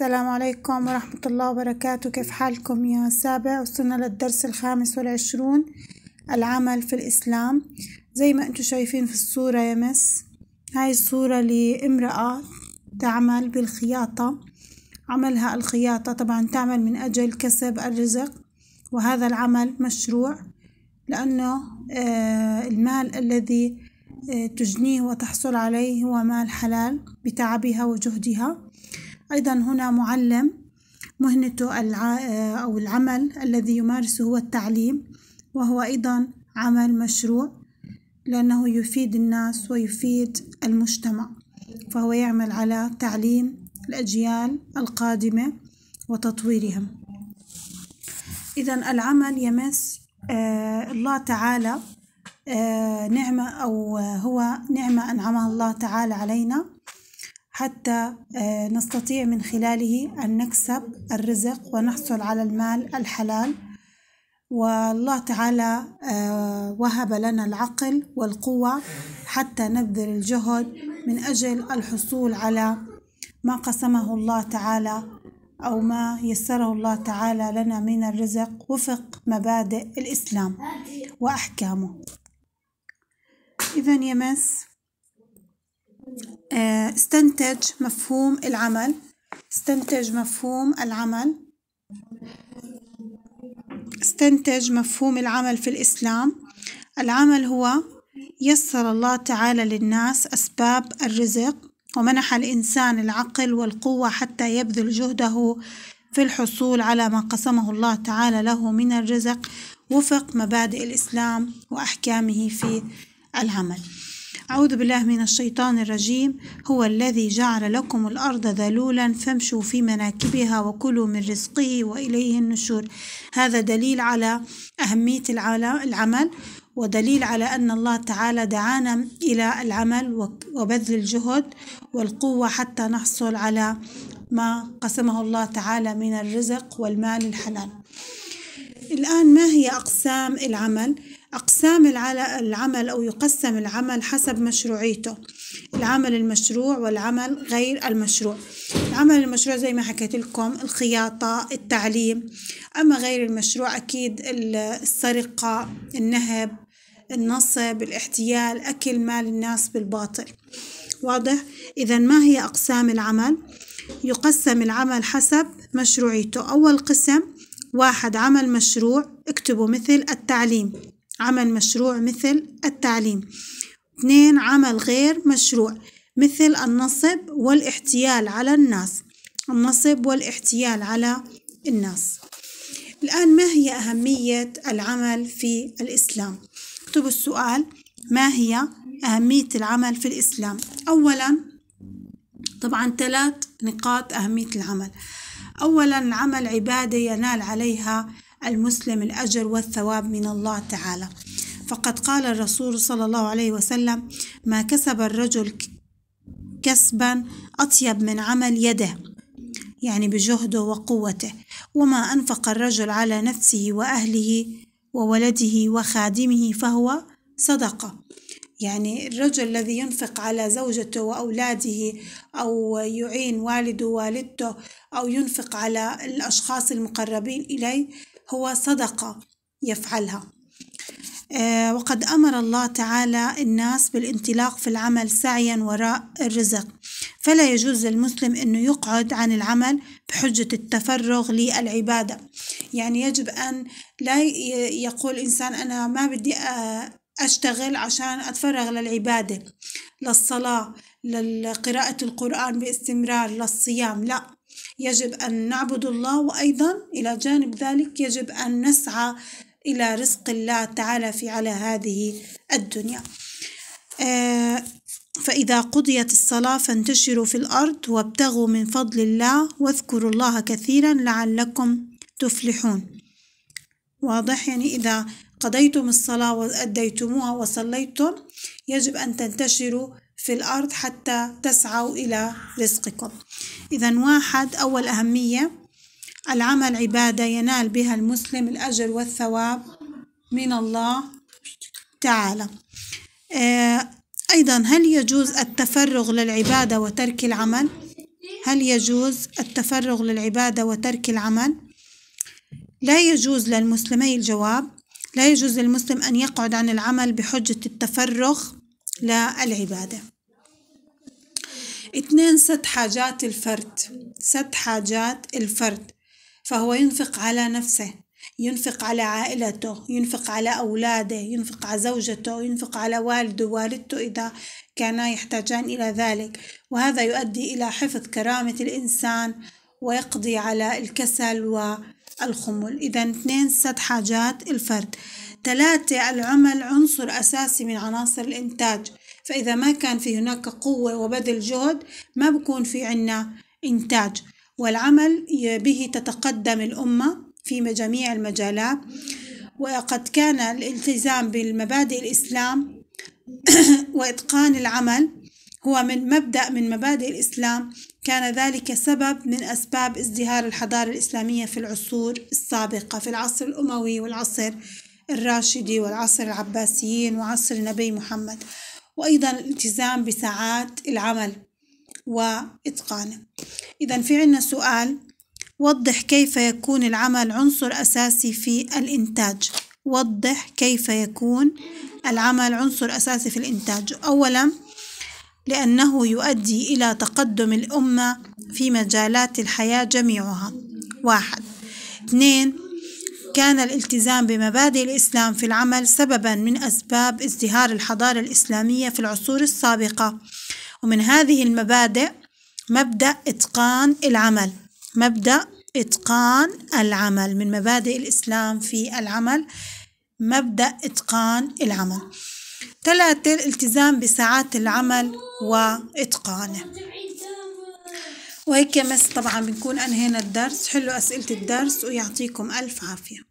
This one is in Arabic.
السلام عليكم ورحمة الله وبركاته كيف حالكم يا سابع وصلنا للدرس الخامس والعشرون العمل في الإسلام زي ما أنتم شايفين في الصورة يا مس هاي الصورة لامرأة تعمل بالخياطة عملها الخياطة طبعا تعمل من أجل كسب الرزق وهذا العمل مشروع لأنه آه، المال الذي آه، تجنيه وتحصل عليه هو مال حلال بتعبها وجهدها أيضا هنا معلم مهنته الع... أو العمل الذي يمارسه هو التعليم وهو أيضا عمل مشروع لأنه يفيد الناس ويفيد المجتمع فهو يعمل على تعليم الأجيال القادمة وتطويرهم إذا العمل يمس آه، الله تعالى آه، نعمة أو هو نعمة أنعمها الله تعالى علينا حتى آه، نستطيع من خلاله أن نكسب الرزق ونحصل على المال الحلال والله تعالى آه، وهب لنا العقل والقوة حتى نبذل الجهد من أجل الحصول على ما قسمه الله تعالى أو ما يسره الله تعالى لنا من الرزق وفق مبادئ الإسلام وأحكامه إذا يمس آه، استنتج مفهوم العمل استنتج مفهوم العمل استنتج مفهوم العمل في الإسلام العمل هو يسر الله تعالى للناس أسباب الرزق ومنح الإنسان العقل والقوة حتى يبذل جهده في الحصول على ما قسمه الله تعالى له من الرزق وفق مبادئ الإسلام وأحكامه في العمل أعوذ بالله من الشيطان الرجيم هو الذي جعل لكم الأرض ذلولا فامشوا في مناكبها وكلوا من رزقه وإليه النشور هذا دليل على أهمية العمل ودليل على أن الله تعالى دعانا إلى العمل وبذل الجهد والقوة حتى نحصل على ما قسمه الله تعالى من الرزق والمال الحلال الآن ما هي أقسام العمل؟ أقسام العمل أو يقسم العمل حسب مشروعيته العمل المشروع والعمل غير المشروع العمل المشروع زي ما حكيت لكم الخياطة التعليم أما غير المشروع أكيد السرقة النهب النصب الاحتيال أكل مال الناس بالباطل واضح إذا ما هي أقسام العمل يقسم العمل حسب مشروعيته أول قسم واحد عمل مشروع اكتبه مثل التعليم عمل مشروع مثل التعليم اثنين عمل غير مشروع مثل النصب والاحتيال على الناس النصب والاحتيال على الناس الآن ما هي أهمية العمل في الإسلام؟ اكتبوا السؤال ما هي أهمية العمل في الإسلام؟ أولا طبعا ثلاث نقاط أهمية العمل أولا العمل عبادة ينال عليها المسلم الأجر والثواب من الله تعالى فقد قال الرسول صلى الله عليه وسلم ما كسب الرجل كسبا أطيب من عمل يده يعني بجهده وقوته وما أنفق الرجل على نفسه وأهله وولده وخادمه فهو صدقة يعني الرجل الذي ينفق على زوجته وأولاده أو يعين والده والدته أو ينفق على الأشخاص المقربين إليه هو صدقة يفعلها آه، وقد أمر الله تعالى الناس بالانطلاق في العمل سعيا وراء الرزق فلا يجوز للمسلم أنه يقعد عن العمل بحجة التفرغ للعبادة يعني يجب أن لا يقول إنسان أنا ما بدي آه، أشتغل عشان أتفرغ للعبادة للصلاة لقراءة القرآن باستمرار للصيام لا يجب أن نعبد الله وأيضا إلى جانب ذلك يجب أن نسعى إلى رزق الله تعالى في على هذه الدنيا آه، فإذا قضيت الصلاة فانتشروا في الأرض وابتغوا من فضل الله واذكروا الله كثيرا لعلكم تفلحون واضح يعني إذا قضيتم الصلاة وأديتموها وصليتم يجب أن تنتشروا في الأرض حتى تسعوا إلى رزقكم إذا واحد أول أهمية العمل عبادة ينال بها المسلم الأجر والثواب من الله تعالى آه، أيضا هل يجوز التفرغ للعبادة وترك العمل؟ هل يجوز التفرغ للعبادة وترك العمل؟ لا يجوز للمسلمي الجواب لا يجوز للمسلم أن يقعد عن العمل بحجة التفرغ للعبادة اثنين سد حاجات الفرد سد حاجات الفرد فهو ينفق على نفسه ينفق على عائلته ينفق على أولاده ينفق على زوجته ينفق على والده والدته إذا كانا يحتاجان إلى ذلك وهذا يؤدي إلى حفظ كرامة الإنسان ويقضي على الكسل و الخمول إذا اثنين ست حاجات الفرد ثلاثة العمل عنصر أساسي من عناصر الإنتاج فإذا ما كان في هناك قوة وبذل جهد ما بكون في عنا إنتاج والعمل به تتقدم الأمة في جميع المجالات وقد كان الالتزام بالمبادئ الإسلام وإتقان العمل هو من مبدأ من مبادئ الإسلام كان ذلك سبب من أسباب ازدهار الحضارة الإسلامية في العصور السابقة في العصر الأموي والعصر الراشدي والعصر العباسيين وعصر النبي محمد وأيضا الالتزام بساعات العمل وإتقانه إذا في عنا سؤال وضح كيف يكون العمل عنصر أساسي في الإنتاج وضح كيف يكون العمل عنصر أساسي في الإنتاج أولا لأنه يؤدي إلى تقدم الأمة في مجالات الحياة جميعها واحد اثنين كان الالتزام بمبادئ الإسلام في العمل سببا من أسباب ازدهار الحضارة الإسلامية في العصور السابقة ومن هذه المبادئ مبدأ إتقان العمل مبدأ إتقان العمل من مبادئ الإسلام في العمل مبدأ إتقان العمل ثلاثة الالتزام بساعات العمل وإتقانه وهيك مس طبعا بنكون أنهينا الدرس حلو أسئلة الدرس ويعطيكم ألف عافية